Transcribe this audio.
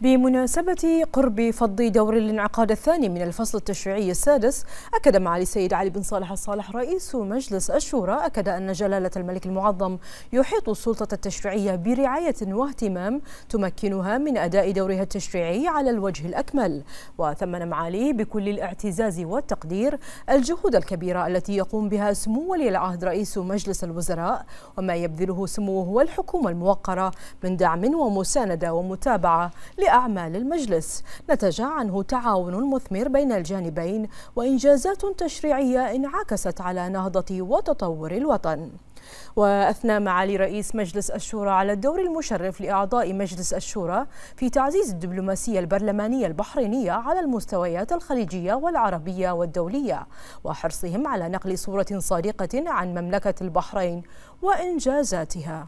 بمناسبة قرب فض دور الانعقاد الثاني من الفصل التشريعي السادس أكد معالي السيد علي بن صالح الصالح رئيس مجلس الشورى أكد أن جلالة الملك المعظم يحيط السلطة التشريعية برعاية واهتمام تمكنها من أداء دورها التشريعي على الوجه الأكمل وثمن معالي بكل الاعتزاز والتقدير الجهود الكبيرة التي يقوم بها سمو ولي العهد رئيس مجلس الوزراء وما يبذله سموه والحكومة الموقرة من دعم ومساندة ومتابعة لأعمال المجلس نتج عنه تعاون مثمر بين الجانبين وإنجازات تشريعية انعكست على نهضة وتطور الوطن وأثنى معالي رئيس مجلس الشورى على الدور المشرف لأعضاء مجلس الشورى في تعزيز الدبلوماسية البرلمانية البحرينية على المستويات الخليجية والعربية والدولية وحرصهم على نقل صورة صادقة عن مملكة البحرين وإنجازاتها